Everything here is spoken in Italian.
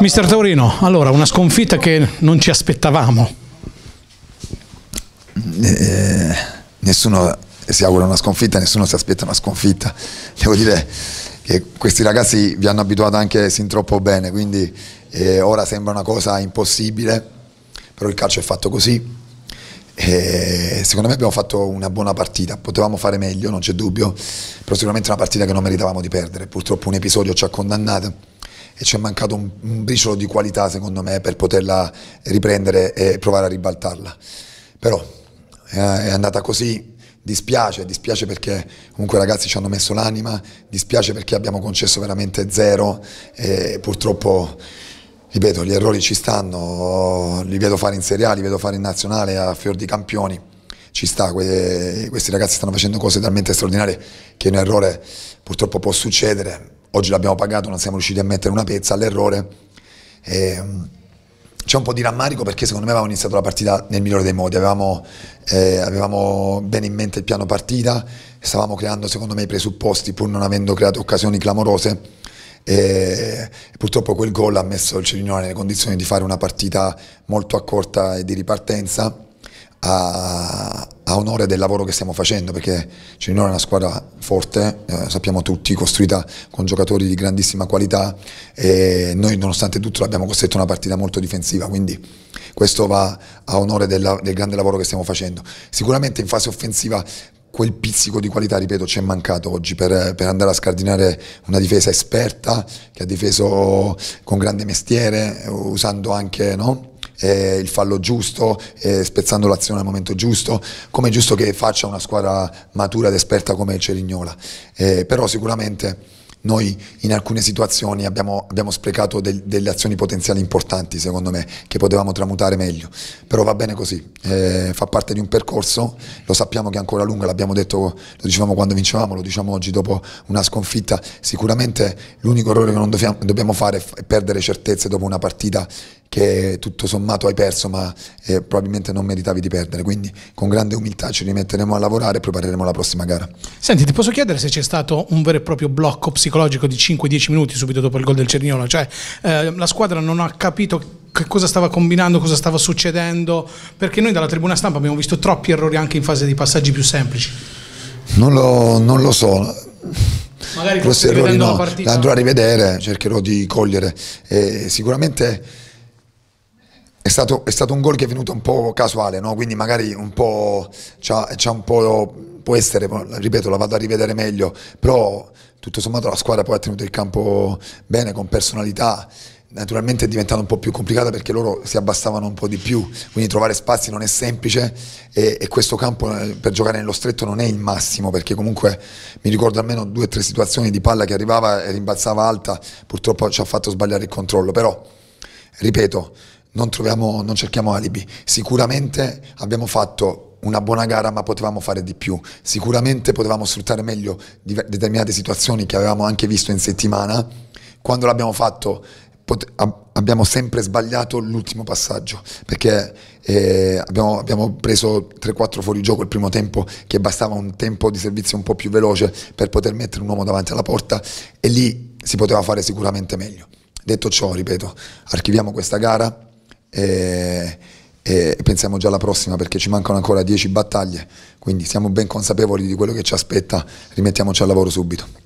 Mister Taurino, allora una sconfitta che non ci aspettavamo. Eh, nessuno si augura una sconfitta, nessuno si aspetta una sconfitta. Devo dire che questi ragazzi vi hanno abituato anche sin troppo bene, quindi eh, ora sembra una cosa impossibile, però il calcio è fatto così. E eh, secondo me abbiamo fatto una buona partita, potevamo fare meglio, non c'è dubbio, però sicuramente una partita che non meritavamo di perdere. Purtroppo un episodio ci ha condannato e ci è mancato un, un briciolo di qualità secondo me per poterla riprendere e provare a ribaltarla. Però eh, è andata così, dispiace, dispiace perché comunque i ragazzi ci hanno messo l'anima, dispiace perché abbiamo concesso veramente zero e purtroppo ripeto, gli errori ci stanno, li vedo fare in Serie A, li vedo fare in nazionale a fior di campioni, ci sta, que questi ragazzi stanno facendo cose talmente straordinarie che un errore purtroppo può succedere, oggi l'abbiamo pagato, non siamo riusciti a mettere una pezza all'errore. Ehm, c'è un po' di rammarico perché secondo me avevamo iniziato la partita nel migliore dei modi, avevamo, eh, avevamo bene in mente il piano partita, stavamo creando secondo me i presupposti pur non avendo creato occasioni clamorose. E purtroppo quel gol ha messo il Cerignola nelle condizioni di fare una partita molto accorta e di ripartenza a, a onore del lavoro che stiamo facendo, perché Cirinoro è una squadra forte, eh, sappiamo tutti, costruita con giocatori di grandissima qualità e noi nonostante tutto l'abbiamo costretto a una partita molto difensiva, quindi questo va a onore del, del grande lavoro che stiamo facendo. Sicuramente in fase offensiva quel pizzico di qualità, ripeto, ci è mancato oggi per, per, andare a scardinare una difesa esperta che ha difeso con grande mestiere, usando anche no, eh, il fallo giusto, eh, spezzando l'azione al momento giusto, come è giusto che faccia una squadra matura ed esperta come il Cerignola. Eh, però sicuramente noi in alcune situazioni abbiamo, abbiamo sprecato del, delle azioni potenziali importanti, secondo me, che potevamo tramutare meglio. Però va bene così, eh, fa parte di un percorso, lo sappiamo che è ancora lungo, l'abbiamo detto, lo dicevamo quando vincevamo, lo diciamo oggi dopo una sconfitta. Sicuramente l'unico errore che non dobbiamo fare è perdere certezze dopo una partita che tutto sommato hai perso ma eh, probabilmente non meritavi di perdere, quindi con grande umiltà ci rimetteremo a lavorare e prepareremo la prossima gara. Senti, ti posso chiedere se c'è stato un vero e proprio blocco psicologico di 5-10 minuti subito dopo il gol del Cerniola cioè eh, la squadra non ha capito che cosa stava combinando, cosa stava succedendo, perché noi dalla tribuna stampa abbiamo visto troppi errori anche in fase di passaggi più semplici. Non lo, non lo so, magari questi errori no, andrò a rivedere, cercherò di cogliere. Eh, sicuramente è stato, è stato, un gol che è venuto un po' casuale, no? quindi magari un po', c'ha, c'ha un po' può essere, ripeto, la vado a rivedere meglio, però tutto sommato la squadra poi ha tenuto il campo bene, con personalità. Naturalmente è diventata un po' più complicata perché loro si abbassavano un po' di più, quindi trovare spazi non è semplice e, e questo campo eh, per giocare nello stretto non è il massimo perché comunque mi ricordo almeno due o tre situazioni di palla che arrivava e rimbalzava alta, purtroppo ci ha fatto sbagliare il controllo, però ripeto, non, troviamo, non cerchiamo alibi. Sicuramente abbiamo fatto una buona gara ma potevamo fare di più. Sicuramente potevamo sfruttare meglio determinate situazioni che avevamo anche visto in settimana. Quando l'abbiamo fatto abbiamo sempre sbagliato l'ultimo passaggio perché eh, abbiamo, abbiamo, preso 3-4 fuori gioco il primo tempo che bastava un tempo di servizio un po' più veloce per poter mettere un uomo davanti alla porta e lì si poteva fare sicuramente meglio. Detto ciò, ripeto, archiviamo questa gara, e, e pensiamo già alla prossima perché ci mancano ancora 10 battaglie, quindi siamo ben consapevoli di quello che ci aspetta, rimettiamoci al lavoro subito.